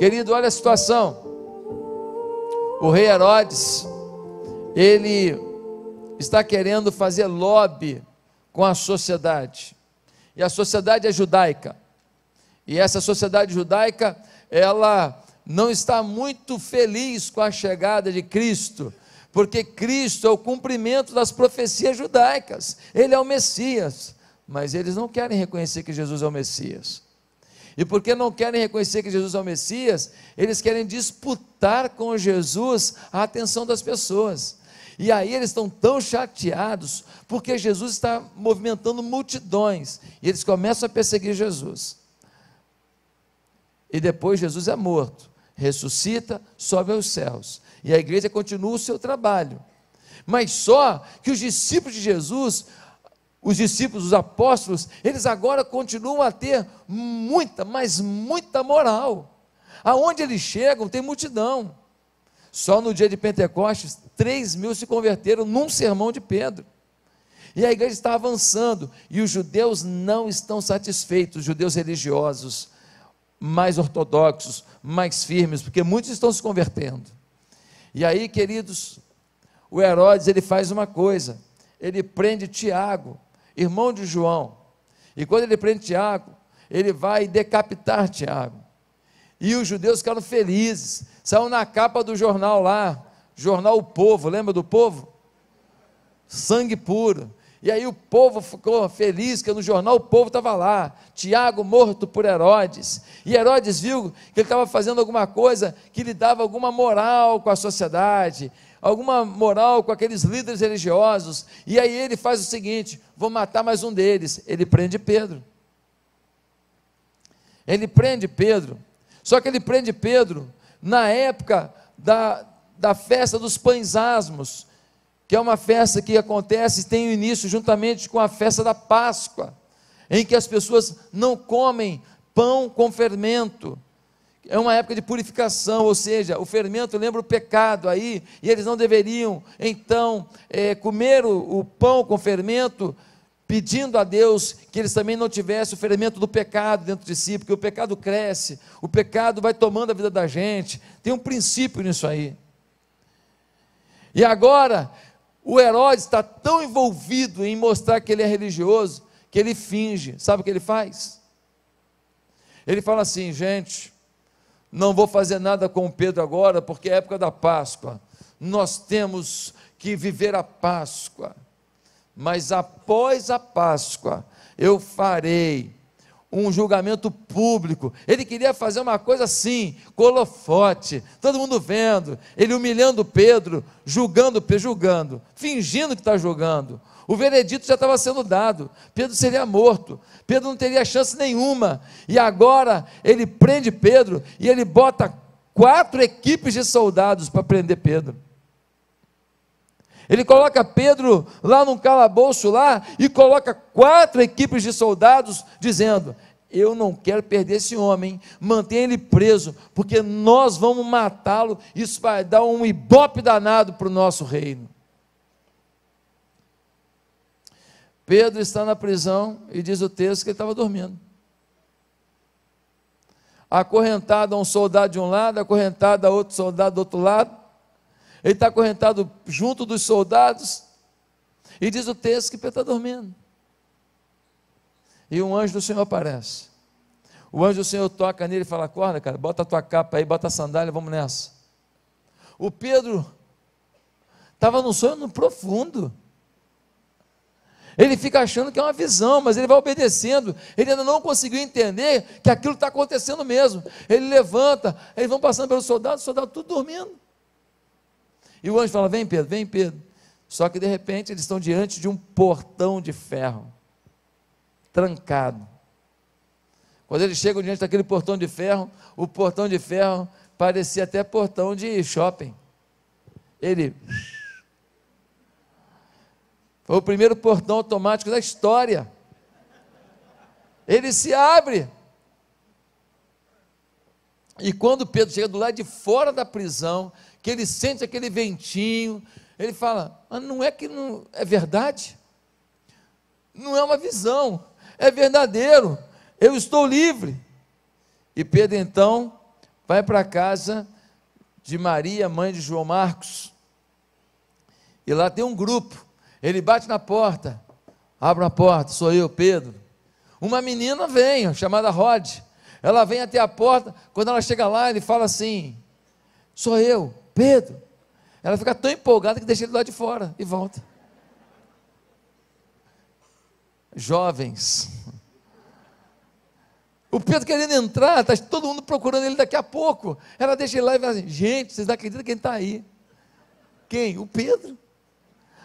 Querido, olha a situação. O rei Herodes, ele está querendo fazer lobby com a sociedade. E a sociedade é judaica. E essa sociedade judaica, ela não está muito feliz com a chegada de Cristo, porque Cristo é o cumprimento das profecias judaicas. Ele é o Messias, mas eles não querem reconhecer que Jesus é o Messias. E porque não querem reconhecer que Jesus é o Messias, eles querem disputar com Jesus a atenção das pessoas. E aí eles estão tão chateados porque Jesus está movimentando multidões e eles começam a perseguir Jesus. E depois Jesus é morto, ressuscita, sobe aos céus e a igreja continua o seu trabalho. Mas só que os discípulos de Jesus os discípulos, os apóstolos, eles agora continuam a ter muita, mas muita moral. Aonde eles chegam, tem multidão. Só no dia de Pentecostes, 3 mil se converteram num sermão de Pedro. E a igreja está avançando, e os judeus não estão satisfeitos, os judeus religiosos, mais ortodoxos, mais firmes, porque muitos estão se convertendo. E aí, queridos, o Herodes ele faz uma coisa, ele prende Tiago, irmão de João. E quando ele prende Tiago, ele vai decapitar Tiago. E os judeus ficaram felizes. Saiu na capa do jornal lá, jornal O Povo, lembra do povo? Sangue puro. E aí o povo ficou feliz, que no jornal o povo estava lá, Tiago morto por Herodes. E Herodes viu que ele estava fazendo alguma coisa que lhe dava alguma moral com a sociedade alguma moral com aqueles líderes religiosos. E aí ele faz o seguinte: vou matar mais um deles. Ele prende Pedro. Ele prende Pedro. Só que ele prende Pedro na época da, da festa dos pães asmos, que é uma festa que acontece e tem início juntamente com a festa da Páscoa, em que as pessoas não comem pão com fermento é uma época de purificação, ou seja, o fermento lembra o pecado aí, e eles não deveriam, então, é, comer o, o pão com fermento, pedindo a Deus que eles também não tivessem o fermento do pecado dentro de si, porque o pecado cresce, o pecado vai tomando a vida da gente, tem um princípio nisso aí. E agora, o Herodes está tão envolvido em mostrar que ele é religioso, que ele finge, sabe o que ele faz? Ele fala assim, gente não vou fazer nada com Pedro agora, porque é época da Páscoa. Nós temos que viver a Páscoa. Mas após a Páscoa, eu farei um julgamento público. Ele queria fazer uma coisa assim, colofote, todo mundo vendo, ele humilhando Pedro, julgando, julgando, fingindo que está julgando. O veredito já estava sendo dado. Pedro seria morto. Pedro não teria chance nenhuma. E agora ele prende Pedro e ele bota quatro equipes de soldados para prender Pedro. Ele coloca Pedro lá num calabouço lá e coloca quatro equipes de soldados dizendo: eu não quero perder esse homem, mantenha ele preso, porque nós vamos matá-lo, isso vai dar um ibope danado para o nosso reino. Pedro está na prisão e diz o texto que ele estava dormindo. Acorrentado a um soldado de um lado, acorrentado a outro soldado do outro lado, ele está acorrentado junto dos soldados. E diz o texto que Pedro está dormindo. E um anjo do Senhor aparece. O anjo do Senhor toca nele e fala: Acorda, cara, bota a tua capa aí, bota a sandália, vamos nessa. O Pedro estava num sonho profundo. Ele fica achando que é uma visão, mas ele vai obedecendo. Ele ainda não conseguiu entender que aquilo está acontecendo mesmo. Ele levanta, eles vão passando pelos soldados, os soldados tudo dormindo. E o anjo fala: Vem, Pedro, vem, Pedro. Só que de repente eles estão diante de um portão de ferro, trancado. Quando eles chegam diante daquele portão de ferro, o portão de ferro parecia até portão de shopping. Ele. Foi o primeiro portão automático da história. Ele se abre. E quando Pedro chega do lado de fora da prisão, que ele sente aquele ventinho, ele fala: mas ah, não é que não é verdade? Não é uma visão, é verdadeiro. Eu estou livre. E Pedro então vai para a casa de Maria, mãe de João Marcos. E lá tem um grupo. Ele bate na porta. abre a porta, sou eu, Pedro. Uma menina vem, chamada Rod. Ela vem até a porta. Quando ela chega lá, ele fala assim: Sou eu, Pedro, ela fica tão empolgada que deixa ele lá de fora e volta. Jovens. O Pedro querendo entrar, está todo mundo procurando ele daqui a pouco. Ela deixa ele lá e fala assim: gente, vocês não acreditam quem está aí? Quem? O Pedro.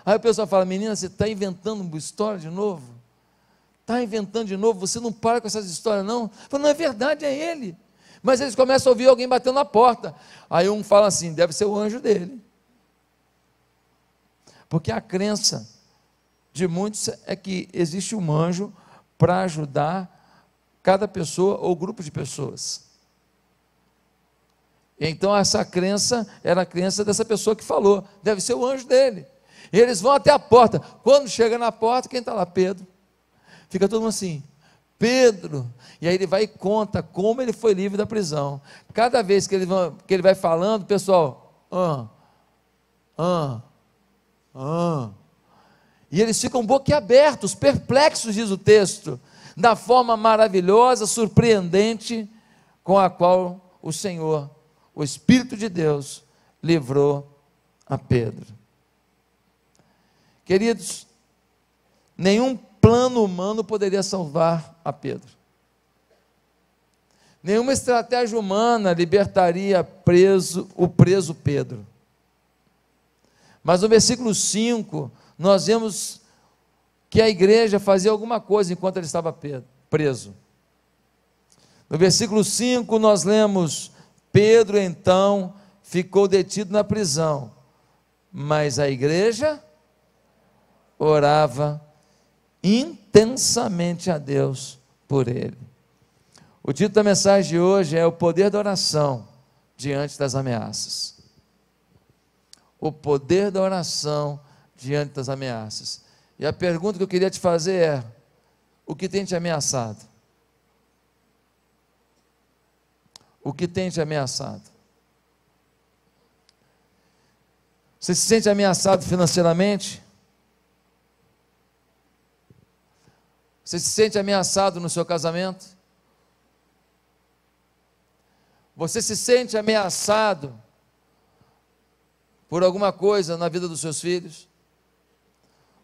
Aí o pessoal fala: menina, você está inventando uma história de novo? Está inventando de novo? Você não para com essas histórias, não? Fala, não é verdade, é ele. Mas eles começam a ouvir alguém batendo na porta. Aí um fala assim: deve ser o anjo dele. Porque a crença de muitos é que existe um anjo para ajudar cada pessoa ou grupo de pessoas. Então essa crença era a crença dessa pessoa que falou, deve ser o anjo dele. E eles vão até a porta. Quando chega na porta, quem está lá? Pedro. Fica todo mundo assim. Pedro. E aí ele vai e conta como ele foi livre da prisão. Cada vez que ele, que ele vai falando, pessoal, ah, ah, ah. E eles ficam boquiabertos, perplexos, diz o texto, da forma maravilhosa, surpreendente com a qual o Senhor, o Espírito de Deus, livrou a Pedro. Queridos, nenhum plano humano poderia salvar a Pedro. Nenhuma estratégia humana libertaria preso, o preso Pedro. Mas no versículo 5, nós vemos que a igreja fazia alguma coisa enquanto ele estava preso. No versículo 5, nós lemos: Pedro então ficou detido na prisão, mas a igreja orava intensamente a Deus por ele. O título da mensagem de hoje é O Poder da Oração Diante das Ameaças. O poder da oração diante das ameaças. E a pergunta que eu queria te fazer é: o que tem te ameaçado? O que tem te ameaçado? Você se sente ameaçado financeiramente? Você se sente ameaçado no seu casamento? Você se sente ameaçado por alguma coisa na vida dos seus filhos?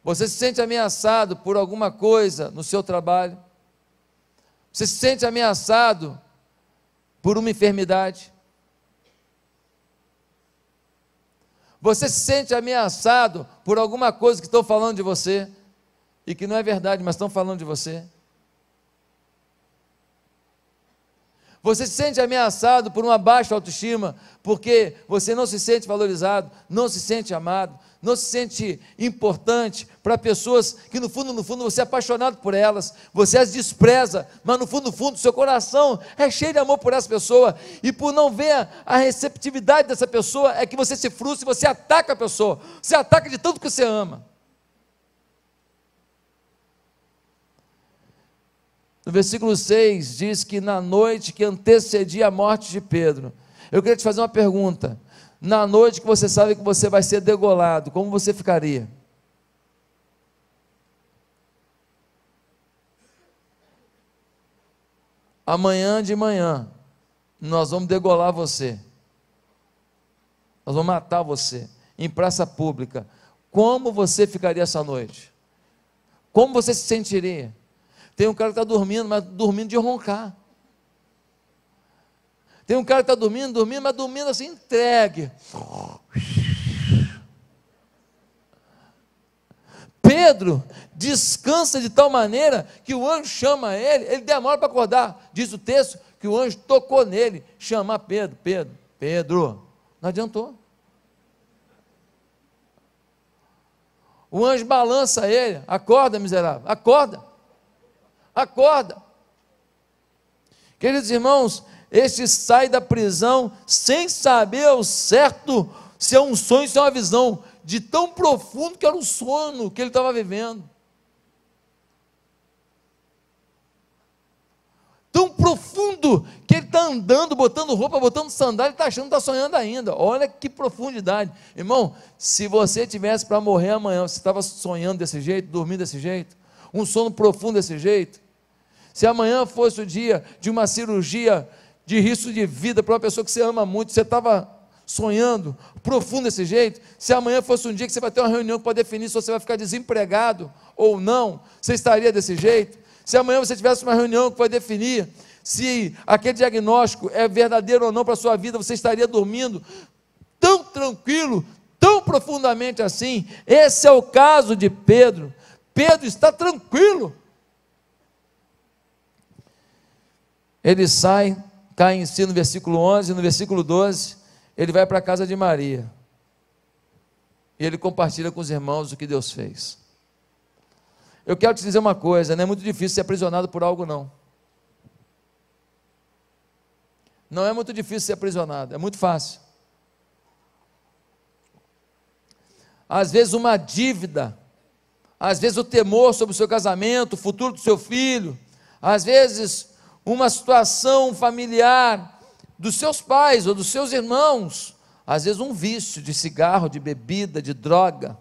Você se sente ameaçado por alguma coisa no seu trabalho? Você se sente ameaçado por uma enfermidade? Você se sente ameaçado por alguma coisa que estão falando de você? e que não é verdade, mas estão falando de você. Você se sente ameaçado por uma baixa autoestima, porque você não se sente valorizado, não se sente amado, não se sente importante para pessoas que no fundo, no fundo, você é apaixonado por elas, você as despreza, mas no fundo, no fundo, seu coração é cheio de amor por essa pessoa, e por não ver a receptividade dessa pessoa, é que você se frustra e você ataca a pessoa, você ataca de tanto que você ama. No versículo 6 diz que na noite que antecedia a morte de Pedro. Eu queria te fazer uma pergunta. Na noite que você sabe que você vai ser degolado, como você ficaria? Amanhã de manhã, nós vamos degolar você. Nós vamos matar você em praça pública. Como você ficaria essa noite? Como você se sentiria? Tem um cara que está dormindo, mas dormindo de roncar. Tem um cara que está dormindo, dormindo, mas dormindo assim, entregue. Pedro descansa de tal maneira que o anjo chama ele, ele demora para acordar. Diz o texto que o anjo tocou nele, chamar Pedro, Pedro, Pedro. Não adiantou. O anjo balança ele, acorda, miserável, acorda acorda. Queridos irmãos, este sai da prisão sem saber ao certo se é um sonho, se é uma visão, de tão profundo que era o sono que ele estava vivendo. Tão profundo que ele está andando, botando roupa, botando sandália, está achando que está sonhando ainda. Olha que profundidade. Irmão, se você tivesse para morrer amanhã, você estava sonhando desse jeito, dormindo desse jeito? um sono profundo desse jeito, se amanhã fosse o dia de uma cirurgia de risco de vida para uma pessoa que você ama muito, você estava sonhando profundo desse jeito, se amanhã fosse um dia que você vai ter uma reunião para definir se você vai ficar desempregado ou não, você estaria desse jeito? Se amanhã você tivesse uma reunião que vai definir se aquele diagnóstico é verdadeiro ou não para a sua vida, você estaria dormindo tão tranquilo, tão profundamente assim? Esse é o caso de Pedro. Pedro está tranquilo. Ele sai, cai em si no versículo 11, no versículo 12, ele vai para a casa de Maria. E ele compartilha com os irmãos o que Deus fez. Eu quero te dizer uma coisa, não é muito difícil ser aprisionado por algo não. Não é muito difícil ser aprisionado, é muito fácil. Às vezes uma dívida às vezes o temor sobre o seu casamento, o futuro do seu filho, às vezes uma situação familiar dos seus pais ou dos seus irmãos, às vezes um vício de cigarro, de bebida, de droga.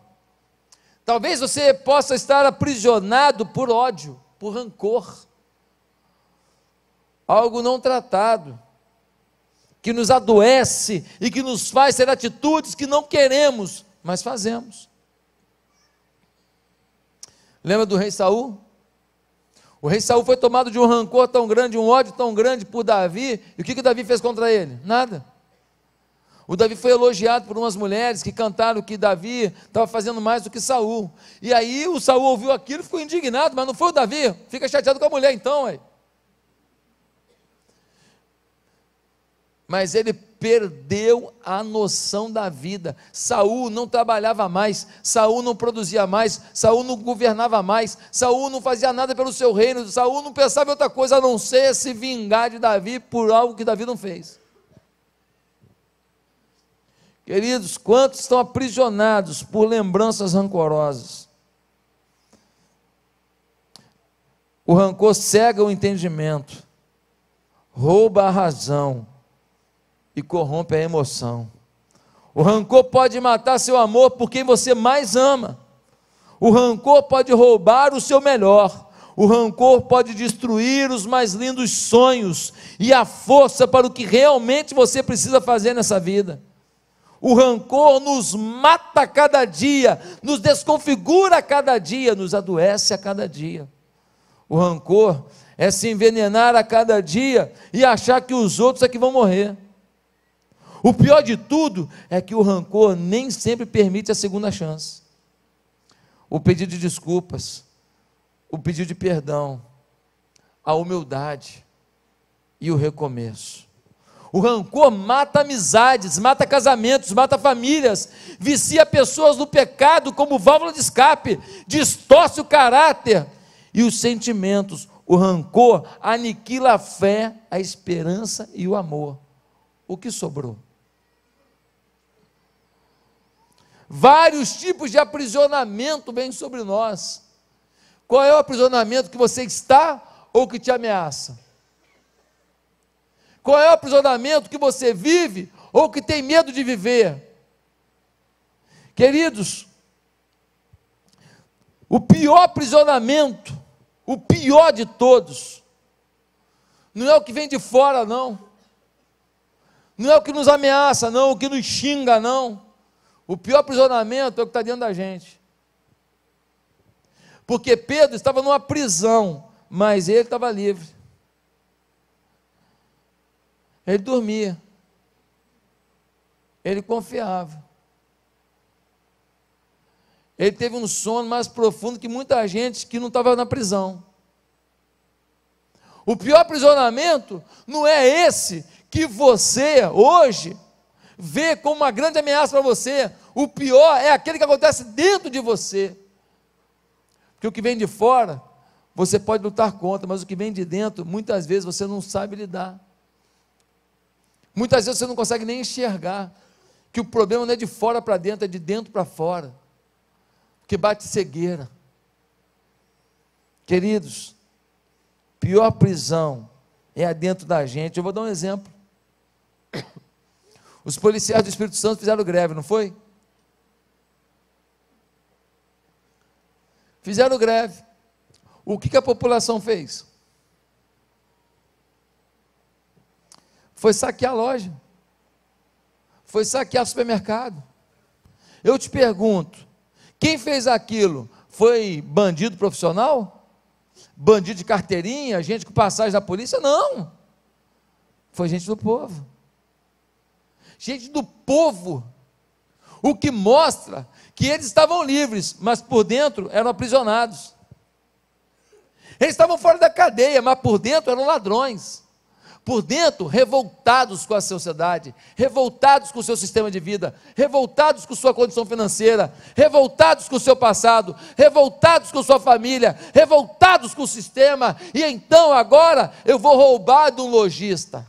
Talvez você possa estar aprisionado por ódio, por rancor, algo não tratado, que nos adoece e que nos faz ter atitudes que não queremos, mas fazemos. Lembra do rei Saul? O rei Saul foi tomado de um rancor tão grande, um ódio tão grande por Davi, e o que, que Davi fez contra ele? Nada. O Davi foi elogiado por umas mulheres que cantaram que Davi estava fazendo mais do que Saul. E aí o Saul ouviu aquilo e ficou indignado, mas não foi o Davi. Fica chateado com a mulher então, aí. Mas ele perdeu a noção da vida. Saul não trabalhava mais, Saul não produzia mais, Saul não governava mais, Saul não fazia nada pelo seu reino, Saul não pensava em outra coisa a não ser se vingar de Davi por algo que Davi não fez. Queridos, quantos estão aprisionados por lembranças rancorosas? O rancor cega o entendimento, rouba a razão e corrompe a emoção. O rancor pode matar seu amor por quem você mais ama. O rancor pode roubar o seu melhor. O rancor pode destruir os mais lindos sonhos e a força para o que realmente você precisa fazer nessa vida. O rancor nos mata a cada dia, nos desconfigura a cada dia, nos adoece a cada dia. O rancor é se envenenar a cada dia e achar que os outros é que vão morrer. O pior de tudo é que o rancor nem sempre permite a segunda chance. O pedido de desculpas, o pedido de perdão, a humildade e o recomeço. O rancor mata amizades, mata casamentos, mata famílias, vicia pessoas no pecado como válvula de escape, distorce o caráter e os sentimentos. O rancor aniquila a fé, a esperança e o amor. O que sobrou? vários tipos de aprisionamento vêm sobre nós. Qual é o aprisionamento que você está ou que te ameaça? Qual é o aprisionamento que você vive ou que tem medo de viver? Queridos, o pior aprisionamento, o pior de todos, não é o que vem de fora, não. Não é o que nos ameaça, não, o que nos xinga, não o pior aprisionamento é o que está dentro da gente. Porque Pedro estava numa prisão, mas ele estava livre. Ele dormia. Ele confiava. Ele teve um sono mais profundo que muita gente que não estava na prisão. O pior aprisionamento não é esse que você hoje vê como uma grande ameaça para você, o pior é aquele que acontece dentro de você. Porque o que vem de fora, você pode lutar contra, mas o que vem de dentro, muitas vezes você não sabe lidar. Muitas vezes você não consegue nem enxergar que o problema não é de fora para dentro, é de dentro para fora. Porque bate cegueira. Queridos, pior prisão é a dentro da gente. Eu vou dar um exemplo. Os policiais do Espírito Santo fizeram greve, não foi? Fizeram greve. O que, que a população fez? Foi saquear a loja. Foi saquear o supermercado. Eu te pergunto: quem fez aquilo foi bandido profissional? Bandido de carteirinha? Gente com passagem da polícia? Não. Foi gente do povo. Gente do povo. O que mostra que eles estavam livres, mas por dentro eram aprisionados. Eles estavam fora da cadeia, mas por dentro eram ladrões. Por dentro, revoltados com a sociedade, revoltados com o seu sistema de vida, revoltados com sua condição financeira, revoltados com o seu passado, revoltados com sua família, revoltados com o sistema. E então agora eu vou roubar de um lojista,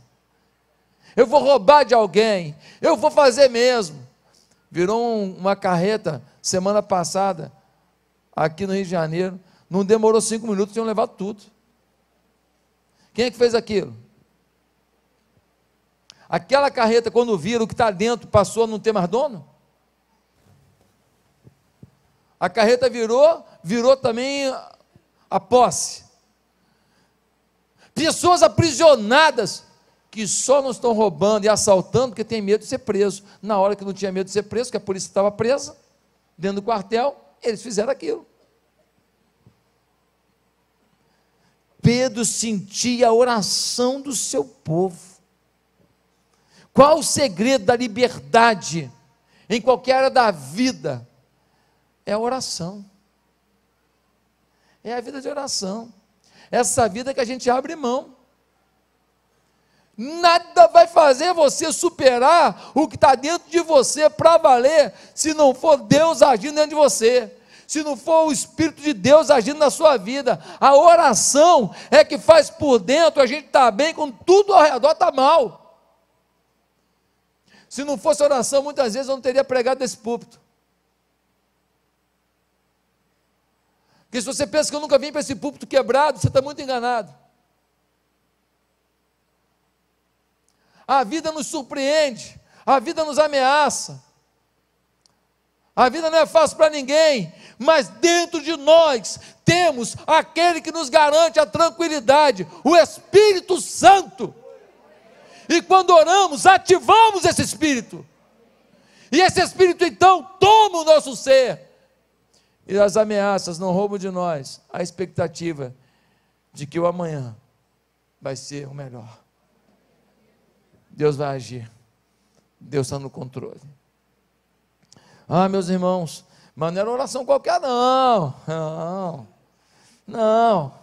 eu vou roubar de alguém, eu vou fazer mesmo virou uma carreta semana passada, aqui no Rio de Janeiro. Não demorou cinco minutos, tinham levado tudo. Quem é que fez aquilo? Aquela carreta, quando viram o que está dentro, passou a não ter mais dono? A carreta virou, virou também a posse. Pessoas aprisionadas que só não estão roubando e assaltando porque tem medo de ser preso. Na hora que não tinha medo de ser preso, que a polícia estava presa, dentro do quartel, eles fizeram aquilo. Pedro sentia a oração do seu povo. Qual o segredo da liberdade em qualquer área da vida? É a oração. É a vida de oração. Essa vida que a gente abre mão. Nada vai fazer você superar o que está dentro de você para valer, se não for Deus agindo dentro de você, se não for o Espírito de Deus agindo na sua vida. A oração é que faz por dentro a gente estar tá bem, quando tudo ao redor está mal. Se não fosse oração, muitas vezes eu não teria pregado nesse púlpito. Porque se você pensa que eu nunca vim para esse púlpito quebrado, você está muito enganado. A vida nos surpreende, a vida nos ameaça. A vida não é fácil para ninguém, mas dentro de nós temos aquele que nos garante a tranquilidade, o Espírito Santo. E quando oramos, ativamos esse Espírito. E esse Espírito então toma o nosso ser. E as ameaças não roubam de nós a expectativa de que o amanhã vai ser o melhor. Deus vai agir. Deus está no controle. Ah, meus irmãos, mas não era oração qualquer, não. Não. Não.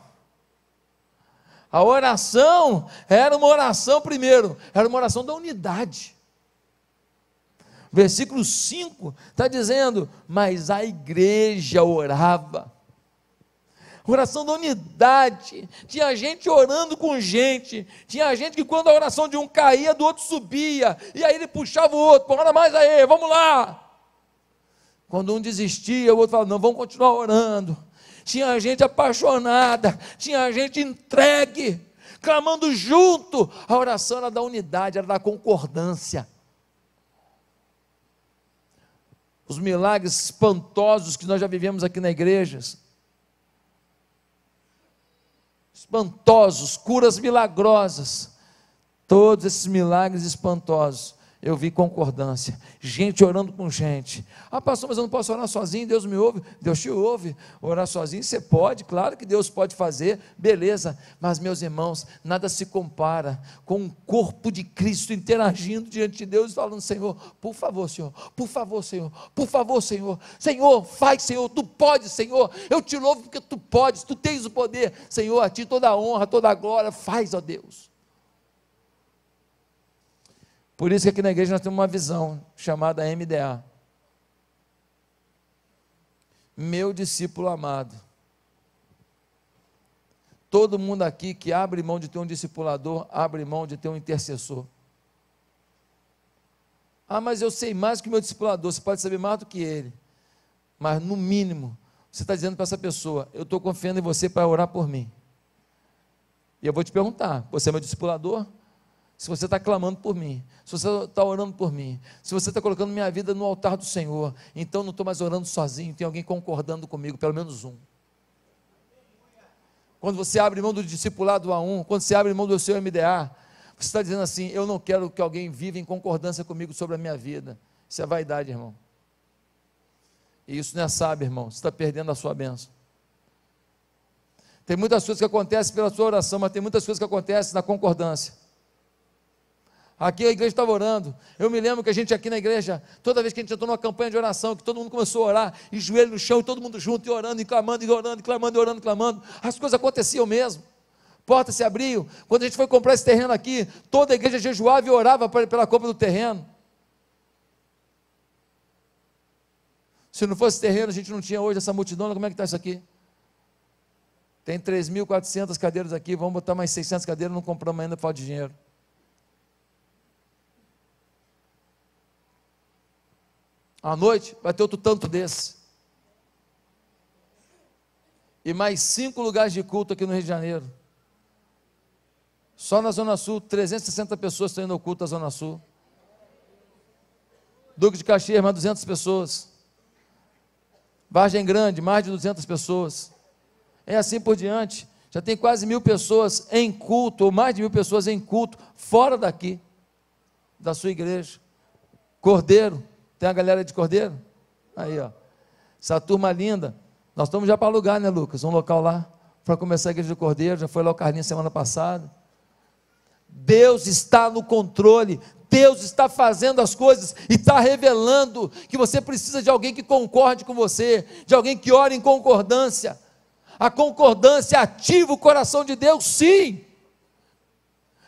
A oração era uma oração, primeiro, era uma oração da unidade. Versículo 5 está dizendo: Mas a igreja orava oração da unidade. Tinha gente orando com gente. Tinha gente que quando a oração de um caía, do outro subia. E aí ele puxava o outro, ora mais aí, vamos lá. Quando um desistia, o outro falava, não, vamos continuar orando. Tinha gente apaixonada, tinha gente entregue, clamando junto. A oração era da unidade, era da concordância. Os milagres espantosos que nós já vivemos aqui na igreja, espantosos, curas milagrosas, todos esses milagres espantosos eu vi concordância, gente orando com gente. Ah, pastor, mas eu não posso orar sozinho, Deus me ouve, Deus te ouve. Orar sozinho você pode, claro que Deus pode fazer, beleza. Mas, meus irmãos, nada se compara com o corpo de Cristo interagindo diante de Deus e falando: Senhor, por favor, Senhor, por favor, Senhor, por favor, Senhor, Senhor, faz, Senhor, tu podes, Senhor, eu te louvo porque tu podes, tu tens o poder, Senhor, a ti toda a honra, toda a glória, faz, ó Deus. Por isso que aqui na igreja nós temos uma visão chamada MDA. Meu discípulo amado. Todo mundo aqui que abre mão de ter um discipulador, abre mão de ter um intercessor. Ah, mas eu sei mais que o meu discipulador, você pode saber mais do que ele. Mas, no mínimo, você está dizendo para essa pessoa: eu estou confiando em você para orar por mim. E eu vou te perguntar: você é meu discipulador? se você está clamando por mim, se você está orando por mim, se você está colocando minha vida no altar do Senhor, então não estou mais orando sozinho, tem alguém concordando comigo, pelo menos um. Quando você abre mão do discipulado a um, quando você abre mão do seu MDA, você está dizendo assim: eu não quero que alguém viva em concordância comigo sobre a minha vida. Isso é vaidade, irmão. E isso não é sábio, irmão. Você está perdendo a sua bênção. Tem muitas coisas que acontecem pela sua oração, mas tem muitas coisas que acontecem na concordância. Aqui a igreja estava orando. Eu me lembro que a gente aqui na igreja, toda vez que a gente entrou numa campanha de oração, que todo mundo começou a orar, e joelho no chão, e todo mundo junto, e orando, e clamando, e orando, e clamando, e orando, e clamando. As coisas aconteciam mesmo. Portas se abriam. Quando a gente foi comprar esse terreno aqui, toda a igreja jejuava e orava pela compra do terreno. Se não fosse terreno, a gente não tinha hoje essa multidão. Como é que está isso aqui? Tem 3.400 cadeiras aqui, vamos botar mais 600 cadeiras, não compramos ainda por falta de dinheiro. À noite vai ter outro tanto desse. E mais cinco lugares de culto aqui no Rio de Janeiro. Só na Zona Sul, 360 pessoas estão indo ao culto da Zona Sul. Duque de Caxias, mais 200 pessoas. Vargem Grande, mais de 200 pessoas. É assim por diante. Já tem quase mil pessoas em culto, ou mais de mil pessoas em culto, fora daqui, da sua igreja. Cordeiro, tem a galera de Cordeiro? Aí, ó. Essa turma linda. Nós estamos já para alugar, né, Lucas? Um local lá para começar a igreja do Cordeiro. Já foi lá o Carlinhos semana passada. Deus está no controle. Deus está fazendo as coisas e está revelando que você precisa de alguém que concorde com você, de alguém que ore em concordância. A concordância ativa o coração de Deus, sim.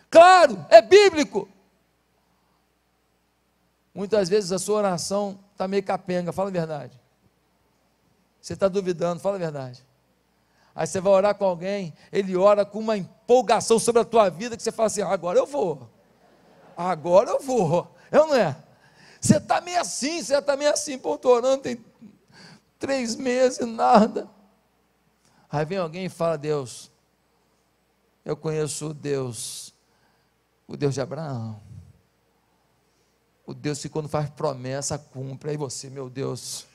Claro, é bíblico. Muitas vezes a sua oração está meio capenga, fala a verdade. Você está duvidando, fala a verdade. Aí você vai orar com alguém, ele ora com uma empolgação sobre a tua vida que você fala assim: agora eu vou. Agora eu vou. Eu é não é? Você está meio assim, você está meio assim, pô, estou orando tem três meses, nada. Aí vem alguém e fala: Deus, eu conheço o Deus, o Deus de Abraão, o Deus que quando faz promessa, cumpre. Aí você, meu Deus,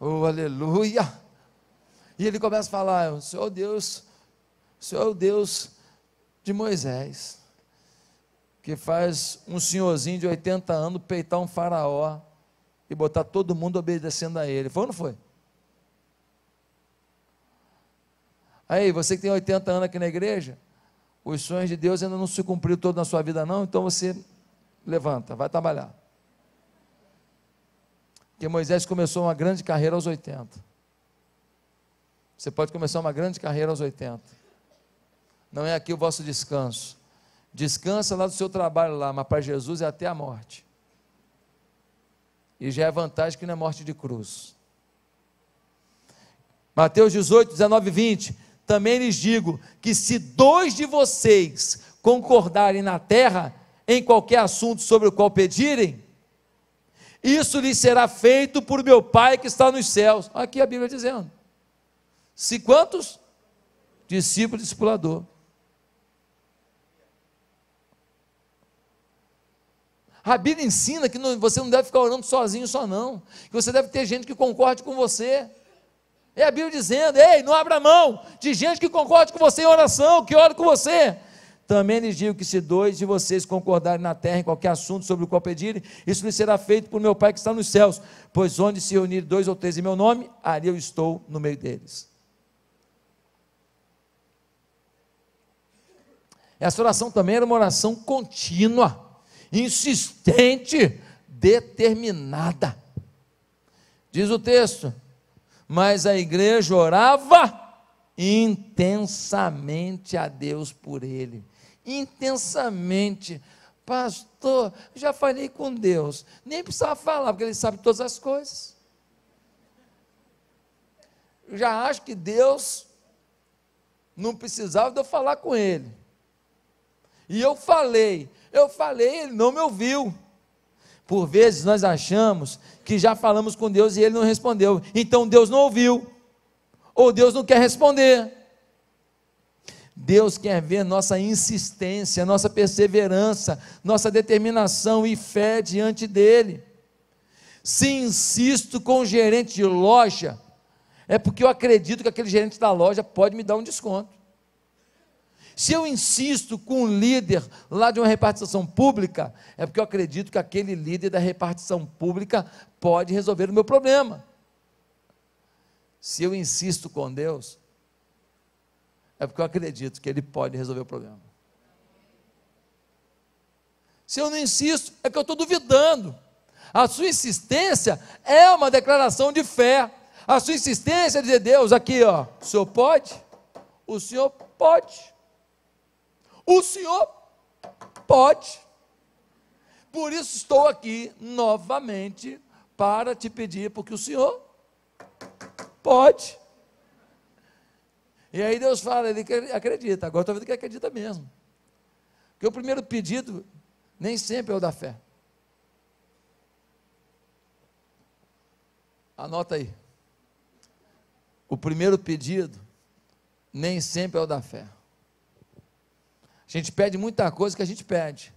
oh aleluia. E ele começa a falar: O Senhor é Deus, o Senhor é o Deus de Moisés, que faz um senhorzinho de 80 anos peitar um faraó e botar todo mundo obedecendo a ele. Foi ou não foi? Aí, você que tem 80 anos aqui na igreja, os sonhos de Deus ainda não se cumpriram todos na sua vida, não, então você levanta, vai trabalhar. Porque Moisés começou uma grande carreira aos 80. Você pode começar uma grande carreira aos 80. Não é aqui o vosso descanso. Descansa lá do seu trabalho lá, mas para Jesus é até a morte. E já é vantagem que não é morte de cruz. Mateus 18, 19 e 20. Também lhes digo que se dois de vocês concordarem na terra, em qualquer assunto sobre o qual pedirem, isso lhes será feito por meu Pai que está nos céus. Aqui a Bíblia dizendo. Se quantos? Discípulo discipulador. A Bíblia ensina que não, você não deve ficar orando sozinho só não, que você deve ter gente que concorde com você. É a Bíblia dizendo: ei, não abra mão de gente que concorde com você em oração, que ore com você. Também lhes digo que se dois de vocês concordarem na terra em qualquer assunto sobre o qual pedirem, isso lhe será feito por meu Pai que está nos céus, pois onde se reunir dois ou três em meu nome, ali eu estou no meio deles. Essa oração também era uma oração contínua, insistente, determinada. Diz o texto: Mas a igreja orava intensamente a Deus por ele intensamente. Pastor, já falei com Deus. Nem precisava falar, porque Ele sabe todas as coisas. Eu já acho que Deus não precisava de eu falar com Ele. E eu falei, eu falei, Ele não me ouviu. Por vezes nós achamos que já falamos com Deus e Ele não respondeu. Então Deus não ouviu. Ou Deus não quer responder. Deus quer ver nossa insistência, nossa perseverança, nossa determinação e fé diante dEle. Se insisto com o gerente de loja, é porque eu acredito que aquele gerente da loja pode me dar um desconto. Se eu insisto com o líder lá de uma repartição pública, é porque eu acredito que aquele líder da repartição pública pode resolver o meu problema. Se eu insisto com Deus, é porque eu acredito que Ele pode resolver o problema. Se eu não insisto, é que eu estou duvidando. A sua insistência é uma declaração de fé. A sua insistência é dizer, Deus, aqui, ó, o senhor pode? O senhor pode. O senhor pode. Por isso estou aqui novamente para te pedir, porque o senhor pode. E aí Deus fala, ele acredita. Agora estou vendo que acredita mesmo. Porque o primeiro pedido nem sempre é o da fé. Anota aí. O primeiro pedido nem sempre é o da fé. A gente pede muita coisa que a gente pede,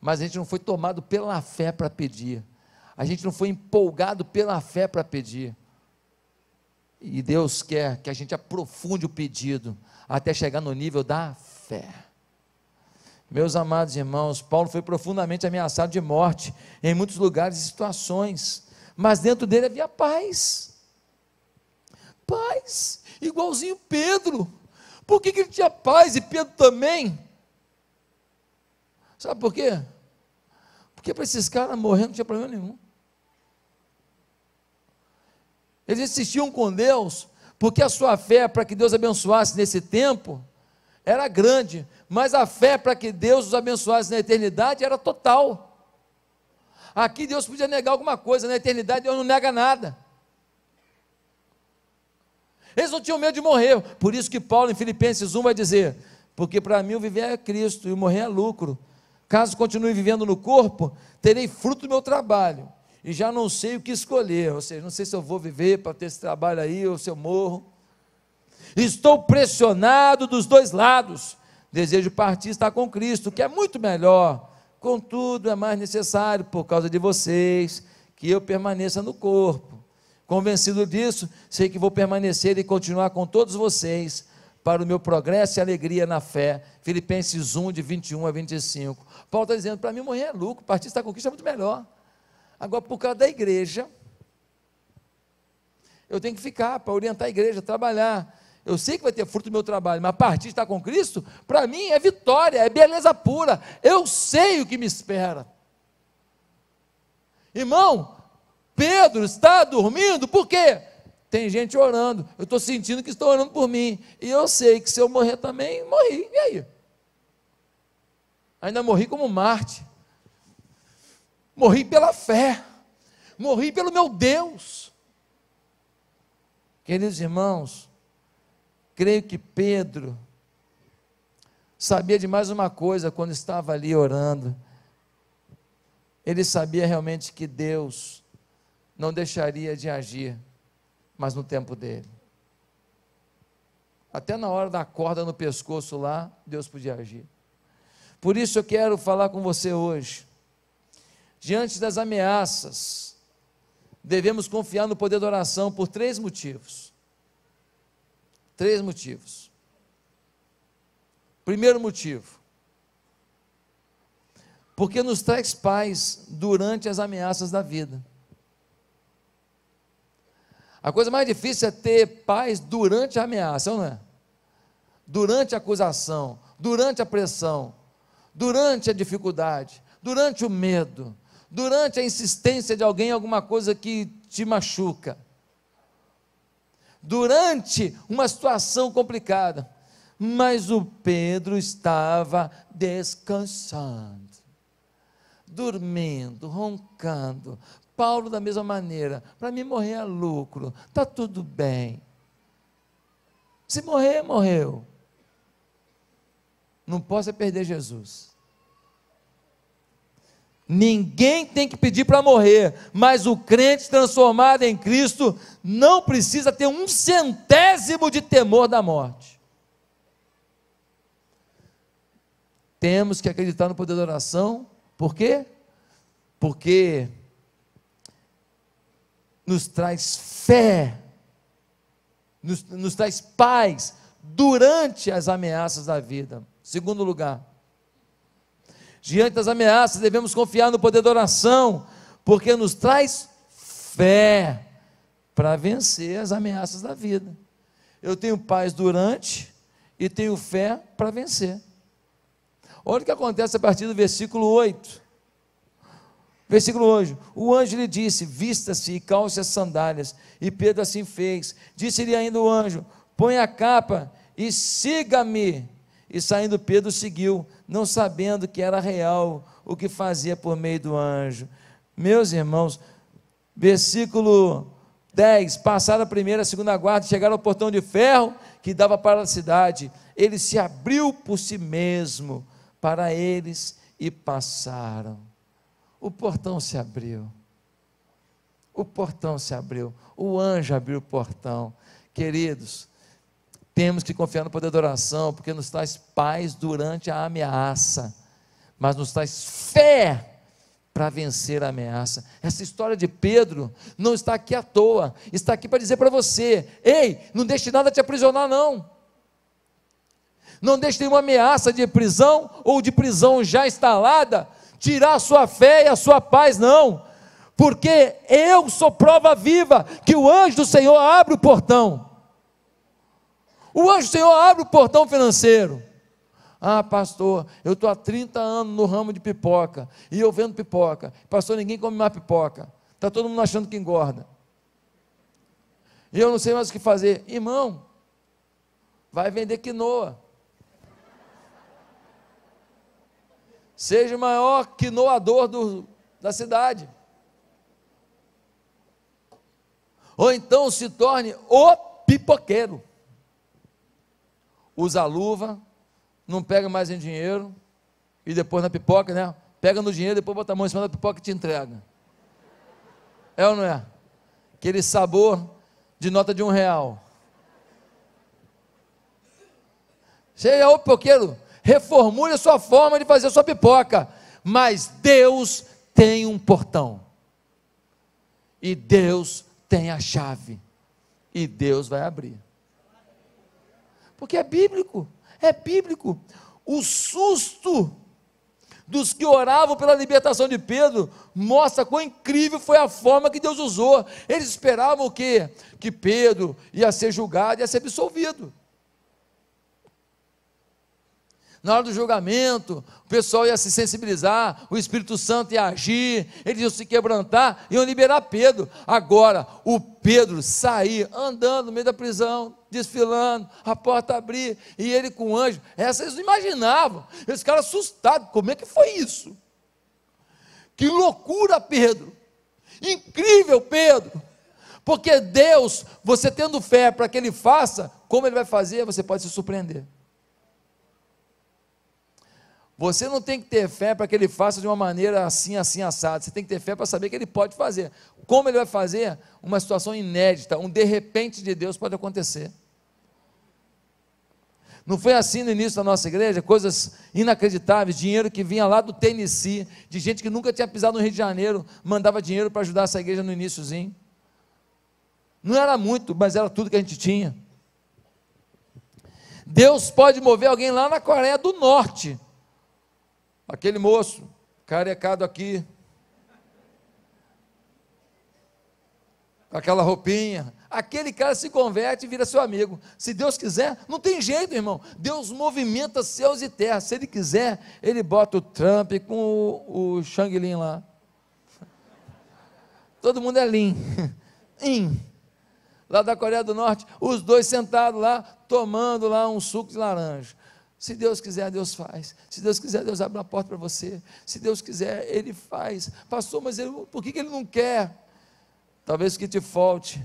mas a gente não foi tomado pela fé para pedir. A gente não foi empolgado pela fé para pedir. E Deus quer que a gente aprofunde o pedido até chegar no nível da fé. Meus amados irmãos, Paulo foi profundamente ameaçado de morte em muitos lugares e situações, mas dentro dele havia paz. Paz, igualzinho Pedro. Por que, que ele tinha paz e Pedro também? Sabe por quê? Porque para esses caras morrer não tinha problema nenhum. Eles insistiam com Deus, porque a sua fé para que Deus abençoasse nesse tempo era grande, mas a fé para que Deus os abençoasse na eternidade era total. Aqui Deus podia negar alguma coisa, na eternidade Deus não nega nada. Eles não tinham medo de morrer, por isso que Paulo em Filipenses 1 vai dizer: Porque para mim o viver é Cristo e o morrer é lucro. Caso continue vivendo no corpo, terei fruto do meu trabalho e já não sei o que escolher, ou seja, não sei se eu vou viver para ter esse trabalho aí ou se eu morro. Estou pressionado dos dois lados. Desejo partir estar com Cristo, que é muito melhor. Contudo, é mais necessário por causa de vocês que eu permaneça no corpo. Convencido disso, sei que vou permanecer e continuar com todos vocês para o meu progresso e alegria na fé. Filipenses 1, de 21 a 25. Paulo está dizendo: para mim morrer é lucro, partir estar com Cristo é muito melhor. Agora, por causa da igreja, eu tenho que ficar para orientar a igreja, trabalhar. Eu sei que vai ter fruto do meu trabalho, mas a partir de estar com Cristo, para mim é vitória, é beleza pura. Eu sei o que me espera. Irmão, Pedro está dormindo, por quê? Tem gente orando. Eu estou sentindo que estão orando por mim. E eu sei que se eu morrer também, morri. E aí? Ainda morri como Marte. Morri pela fé. Morri pelo meu Deus. Queridos irmãos, creio que Pedro sabia de mais uma coisa quando estava ali orando. Ele sabia realmente que Deus não deixaria de agir, mas no tempo dele. Até na hora da corda no pescoço lá, Deus podia agir. Por isso eu quero falar com você hoje diante das ameaças, devemos confiar no poder da oração por três motivos. Três motivos. Primeiro motivo, porque nos traz paz durante as ameaças da vida. A coisa mais difícil é ter paz durante a ameaça, não é? Durante a acusação, durante a pressão, durante a dificuldade, durante o medo, durante a insistência de alguém alguma coisa que te machuca, durante uma situação complicada. Mas o Pedro estava descansando, dormindo, roncando. Paulo, da mesma maneira, para mim morrer é lucro, está tudo bem. Se morrer, morreu. Não posso é perder Jesus. Ninguém tem que pedir para morrer, mas o crente transformado em Cristo não precisa ter um centésimo de temor da morte. Temos que acreditar no poder da oração, por quê? Porque nos traz fé, nos, nos traz paz durante as ameaças da vida. Segundo lugar, Diante das ameaças, devemos confiar no poder da oração, porque nos traz fé para vencer as ameaças da vida. Eu tenho paz durante e tenho fé para vencer. Olha o que acontece a partir do versículo 8. Versículo 8. O anjo lhe disse: Vista-se e calce as sandálias. E Pedro assim fez. Disse-lhe ainda o anjo: Põe a capa e siga-me. E saindo Pedro seguiu, não sabendo que era real o que fazia por meio do anjo. Meus irmãos, versículo 10: Passaram a primeira, a segunda guarda, chegaram ao portão de ferro que dava para a cidade. Ele se abriu por si mesmo para eles e passaram. O portão se abriu. O portão se abriu. O anjo abriu o portão. Queridos, temos que confiar no poder da oração, porque nos traz paz durante a ameaça, mas nos traz fé para vencer a ameaça. Essa história de Pedro não está aqui à toa, está aqui para dizer para você: ei, não deixe nada te aprisionar, não. Não deixe nenhuma ameaça de prisão ou de prisão já instalada tirar a sua fé e a sua paz, não, porque eu sou prova viva que o anjo do Senhor abre o portão o anjo do Senhor abre o portão financeiro. Ah, pastor, eu estou há 30 anos no ramo de pipoca e eu vendo pipoca. Pastor, ninguém come mais pipoca. Está todo mundo achando que engorda. E eu não sei mais o que fazer. Irmão, vai vender quinoa. Seja o maior quinoador do, da cidade. Ou então se torne o pipoqueiro usa a luva, não pega mais em dinheiro, e depois na pipoca, né? Pega no dinheiro, depois bota a mão em cima da pipoca e te entrega. É ou não é? Aquele sabor de nota de um real. Seja é o pipoqueiro, reformule a sua forma de fazer a sua pipoca. Mas Deus tem um portão. E Deus tem a chave. E Deus vai abrir. Porque é bíblico, é bíblico. O susto dos que oravam pela libertação de Pedro mostra quão incrível foi a forma que Deus usou. Eles esperavam o quê? Que Pedro ia ser julgado, e ia ser absolvido na hora do julgamento, o pessoal ia se sensibilizar, o Espírito Santo ia agir, eles iam se quebrantar, iam liberar Pedro. Agora, o Pedro sair andando no meio da prisão, desfilando, a porta abrir, e ele com o anjo, essa eles não imaginavam, eles ficaram assustados, como é que foi isso? Que loucura, Pedro! Incrível, Pedro! Porque Deus, você tendo fé para que ele faça, como ele vai fazer, você pode se surpreender. Você não tem que ter fé para que ele faça de uma maneira assim, assim, assada. Você tem que ter fé para saber que ele pode fazer. Como ele vai fazer? Uma situação inédita, um de repente de Deus pode acontecer. Não foi assim no início da nossa igreja, coisas inacreditáveis, dinheiro que vinha lá do Tennessee, de gente que nunca tinha pisado no Rio de Janeiro, mandava dinheiro para ajudar essa igreja no iníciozinho. Não era muito, mas era tudo que a gente tinha. Deus pode mover alguém lá na Coreia do Norte Aquele moço, carecado aqui, com aquela roupinha, aquele cara se converte e vira seu amigo. Se Deus quiser, não tem jeito, irmão. Deus movimenta céus e terra. Se Ele quiser, Ele bota o Trump com o, o Shang Lin lá. Todo mundo é Lin. In. Lá da Coreia do Norte, os dois sentados lá, tomando lá um suco de laranja. Se Deus quiser, Deus faz. Se Deus quiser, Deus abre uma porta para você. Se Deus quiser, Ele faz. Passou, mas ele, por que, que Ele não quer? Talvez que te falte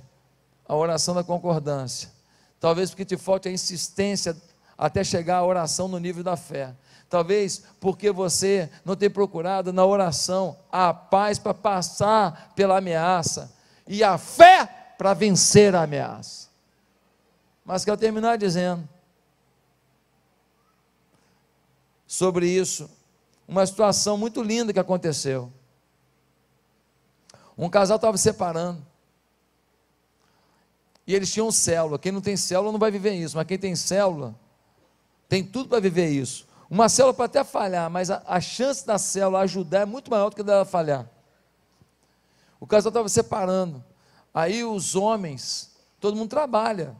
a oração da concordância. Talvez porque te falte a insistência até chegar à oração no nível da fé. Talvez porque você não tem procurado na oração a paz para passar pela ameaça e a fé para vencer a ameaça. Mas quero terminar dizendo sobre isso, uma situação muito linda que aconteceu. Um casal estava separando. E eles tinham célula. Quem não tem célula não vai viver isso, mas quem tem célula tem tudo para viver isso. Uma célula pode até falhar, mas a, a chance da célula ajudar é muito maior do que dela falhar. O casal estava separando. Aí os homens, todo mundo trabalha,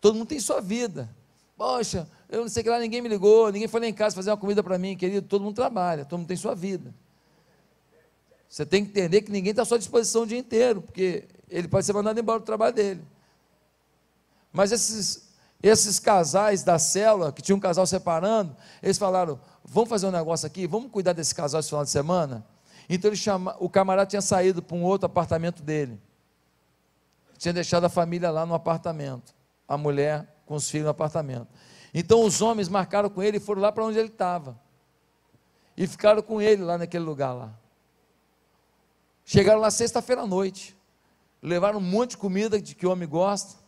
todo mundo tem sua vida. Poxa, eu não sei que lá, ninguém me ligou, ninguém foi lá em casa fazer uma comida para mim, querido. Todo mundo trabalha, todo mundo tem sua vida. Você tem que entender que ninguém está à sua disposição o dia inteiro, porque ele pode ser mandado embora do trabalho dele. Mas esses, esses casais da célula, que tinha um casal separando, eles falaram: vamos fazer um negócio aqui, vamos cuidar desse casal esse final de semana? Então ele chama, o camarada tinha saído para um outro apartamento dele. Tinha deixado a família lá no apartamento. A mulher com os filhos no apartamento. Então os homens marcaram com ele e foram lá para onde ele estava. E ficaram com ele lá naquele lugar lá. Chegaram lá sexta-feira à noite. Levaram um monte de comida de que o homem gosta.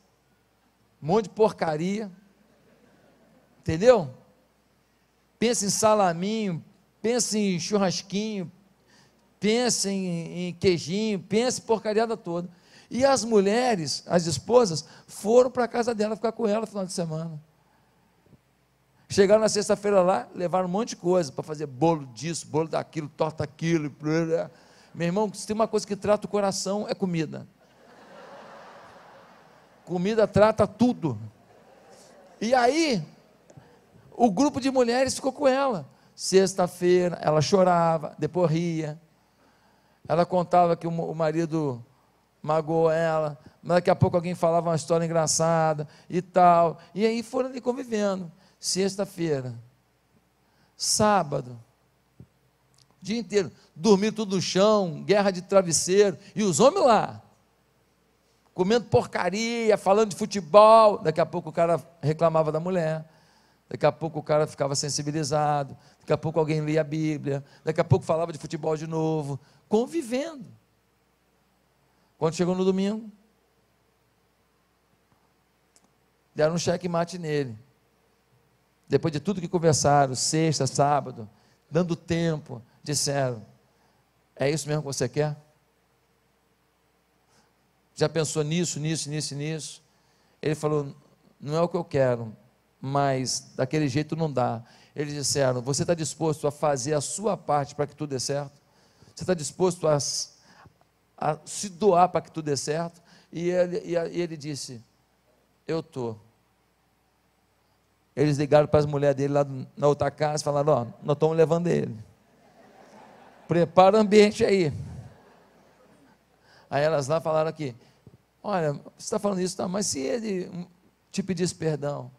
Um monte de porcaria. Entendeu? Pensa em salaminho, pensa em churrasquinho, pensa em, em queijinho, pensa em porcariada toda. E as mulheres, as esposas, foram para a casa dela ficar com ela no final de semana. Chegaram na sexta-feira lá, levaram um monte de coisa para fazer bolo disso, bolo daquilo, torta aquilo. Blá. Meu irmão, se tem uma coisa que trata o coração, é comida. Comida trata tudo. E aí, o grupo de mulheres ficou com ela. Sexta-feira, ela chorava, depois ria. Ela contava que o marido magoou ela, mas daqui a pouco alguém falava uma história engraçada e tal. E aí foram ali convivendo. Sexta-feira, sábado, dia inteiro, dormir tudo no chão, guerra de travesseiro, e os homens lá, comendo porcaria, falando de futebol. Daqui a pouco o cara reclamava da mulher, daqui a pouco o cara ficava sensibilizado, daqui a pouco alguém lia a Bíblia, daqui a pouco falava de futebol de novo, convivendo. Quando chegou no domingo, deram um cheque mate nele depois de tudo que conversaram, sexta, sábado, dando tempo, disseram: É isso mesmo que você quer? Já pensou nisso, nisso, nisso, nisso? Ele falou: Não é o que eu quero, mas daquele jeito não dá. Eles disseram: Você está disposto a fazer a sua parte para que tudo dê certo? Você está disposto a, a, se doar para que tudo dê certo? E ele, e ele disse: Eu estou. Eles ligaram para as mulheres dele lá na outra casa e falaram: Ó, nós estamos levando ele. Prepara o ambiente aí. Aí elas lá falaram aqui: Olha, você está falando isso, tá? mas se ele hum, te pedisse perdão,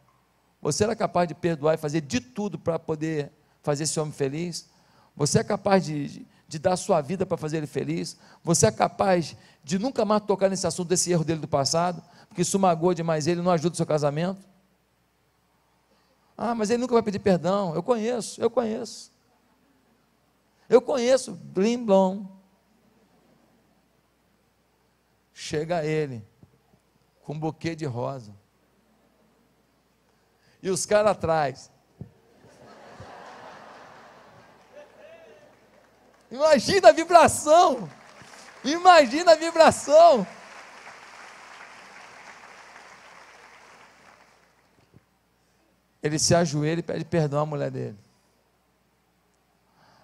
você era capaz de perdoar e fazer de tudo para poder fazer esse homem feliz? Você é capaz de, de, de dar sua vida para fazer ele feliz? Você é capaz de nunca mais tocar nesse assunto desse erro dele do passado? Porque isso magoou demais ele, não ajuda o seu casamento? Ah, mas ele nunca vai pedir perdão. Eu conheço, eu conheço. Eu conheço Blim Blom. Chega ele com um buquê de rosa. E os caras atrás. Imagina a vibração! Imagina a vibração! Ele se ajoelha e pede perdão à mulher dele.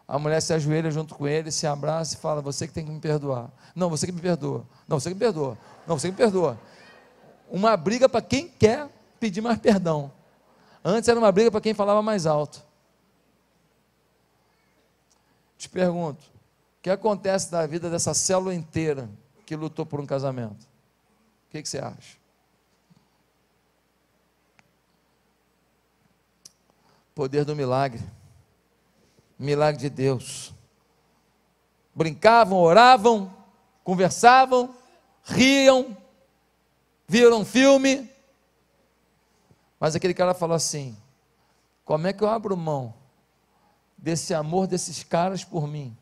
A mulher se ajoelha junto com ele, se abraça e fala: Você que tem que me perdoar. Não, você que me perdoa. Não, você que me perdoa. Não, você que me perdoa. Uma briga para quem quer pedir mais perdão. Antes era uma briga para quem falava mais alto. Te pergunto: o que acontece na vida dessa célula inteira que lutou por um casamento? O que, que você acha? Poder do milagre. Milagre de Deus. Brincavam, oravam, conversavam, riam, viram um filme. Mas aquele cara falou assim: como é que eu abro mão desse amor desses caras por mim?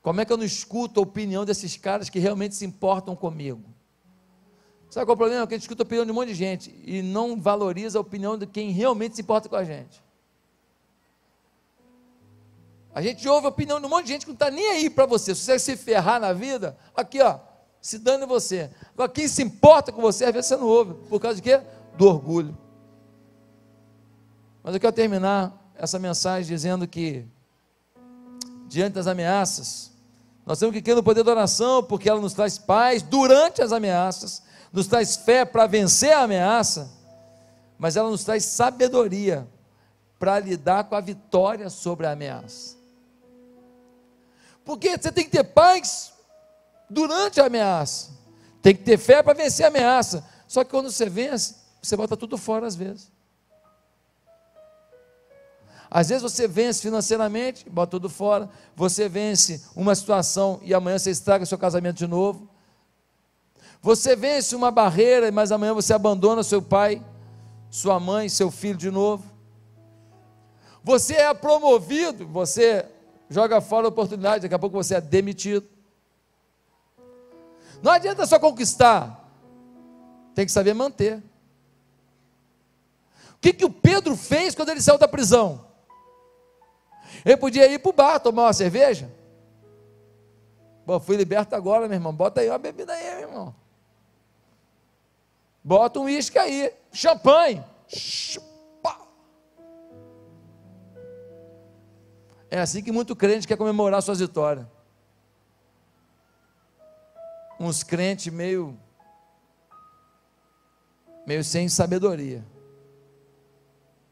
Como é que eu não escuto a opinião desses caras que realmente se importam comigo? Sabe qual é o problema? Que a gente escuta a opinião de um monte de gente e não valoriza a opinião de quem realmente se importa com a gente. A gente ouve a opinião de um monte de gente que não está nem aí para você. Se você se ferrar na vida, aqui ó, se dando em você. Agora, quem se importa com você, às vezes você não ouve. Por causa de quê? Do orgulho. Mas eu quero terminar essa mensagem dizendo que, diante das ameaças, nós temos que crer no poder da oração, porque ela nos traz paz durante as ameaças nos traz fé para vencer a ameaça, mas ela nos traz sabedoria para lidar com a vitória sobre a ameaça. Porque você tem que ter paz durante a ameaça, tem que ter fé para vencer a ameaça. Só que quando você vence, você bota tudo fora às vezes. Às vezes você vence financeiramente, bota tudo fora. Você vence uma situação e amanhã você estraga seu casamento de novo. Você vence uma barreira, mas amanhã você abandona seu pai, sua mãe, seu filho de novo. Você é promovido, você joga fora a oportunidade, daqui a pouco você é demitido. Não adianta só conquistar, tem que saber manter. O que, que o Pedro fez quando ele saiu da prisão? Ele podia ir para o bar tomar uma cerveja. Bom, fui liberto agora, meu irmão. Bota aí uma bebida aí, meu irmão. Bota um uísque aí, champanhe. É assim que muito crente quer comemorar suas vitórias. Uns crentes meio meio sem sabedoria.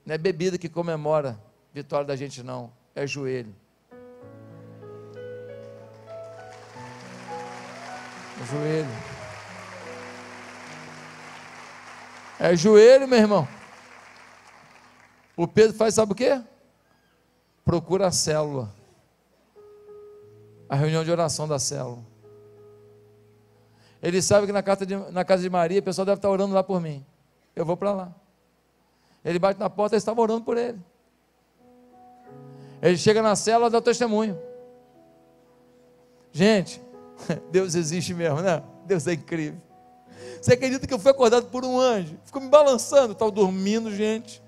Não é bebida que comemora vitória da gente não, é joelho. O é joelho. É joelho, meu irmão. O Pedro faz, sabe o quê? Procura a célula. A reunião de oração da célula. Ele sabe que na casa de, na casa de Maria, o pessoal deve estar orando lá por mim. Eu vou para lá. Ele bate na porta, e estava orando por ele. Ele chega na célula, dá o testemunho. Gente, Deus existe mesmo, né? Deus é incrível. Você acredita que eu fui acordado por um anjo? Ficou me balançando, estava dormindo, gente.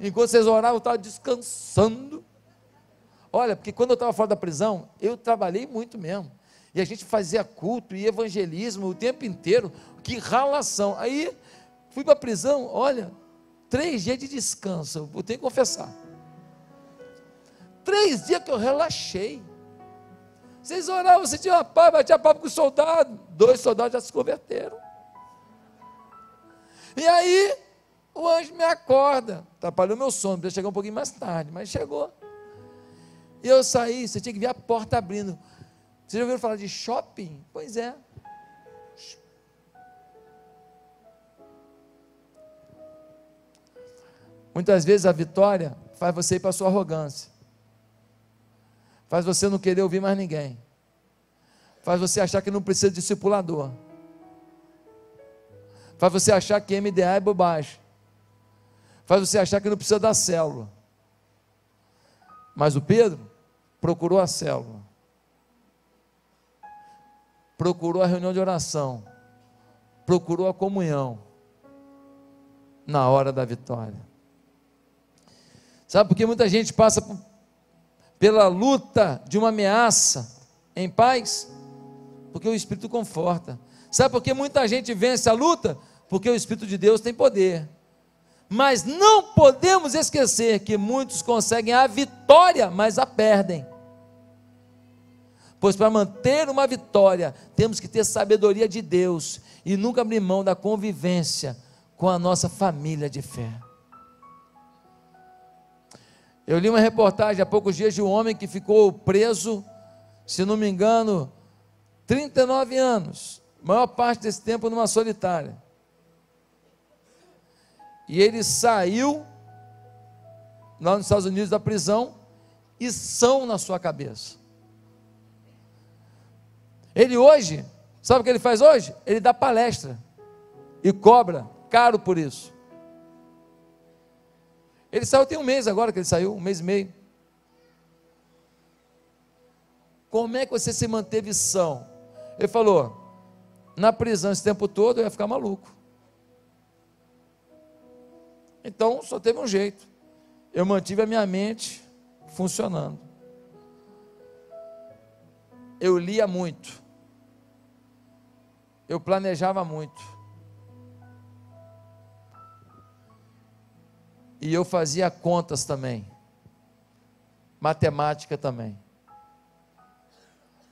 Enquanto vocês oravam, eu estava descansando. Olha, porque quando eu estava fora da prisão, eu trabalhei muito mesmo. E a gente fazia culto e evangelismo o tempo inteiro. Que ralação. Aí fui para a prisão, olha, três dias de descanso, vou ter que confessar. Três dias que eu relaxei. Vocês oravam, você tinha uma pá, batia papo com o soldado. Dois soldados já se converteram. E aí, o anjo me acorda. Atrapalhou meu sono, podia chegar um pouquinho mais tarde, mas chegou. E eu saí, você tinha que ver a porta abrindo. Vocês já ouviram falar de shopping? Pois é. Muitas vezes a vitória faz você ir para a sua arrogância. Faz você não querer ouvir mais ninguém. Faz você achar que não precisa de discipulador. Faz você achar que MDA é bobagem. Faz você achar que não precisa da célula. Mas o Pedro procurou a célula. Procurou a reunião de oração. Procurou a comunhão. Na hora da vitória. Sabe por que muita gente passa por, pela luta de uma ameaça em paz? Porque o Espírito conforta. Sabe por que muita gente vence a luta? porque o Espírito de Deus tem poder. Mas não podemos esquecer que muitos conseguem a vitória, mas a perdem. Pois para manter uma vitória, temos que ter sabedoria de Deus e nunca abrir mão da convivência com a nossa família de fé. Eu li uma reportagem há poucos dias de um homem que ficou preso, se não me engano, 39 anos, maior parte desse tempo numa solitária. E ele saiu lá nos Estados Unidos da prisão e são na sua cabeça. Ele hoje, sabe o que ele faz hoje? Ele dá palestra e cobra caro por isso. Ele saiu tem um mês agora que ele saiu, um mês e meio. Como é que você se manteve são? Ele falou: na prisão esse tempo todo eu ia ficar maluco. Então só teve um jeito. Eu mantive a minha mente funcionando. Eu lia muito. Eu planejava muito. E eu fazia contas também. Matemática também.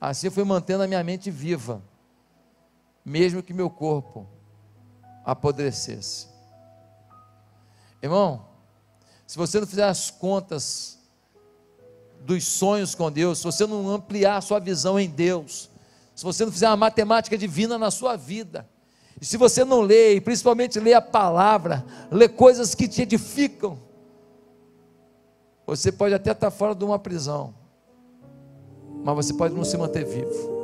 Assim eu fui mantendo a minha mente viva, mesmo que meu corpo apodrecesse. Irmão, se você não fizer as contas dos sonhos com Deus, se você não ampliar a sua visão em Deus, se você não fizer uma matemática divina na sua vida, e se você não lê, e principalmente lê a palavra, lê coisas que te edificam, você pode até estar fora de uma prisão, mas você pode não se manter vivo.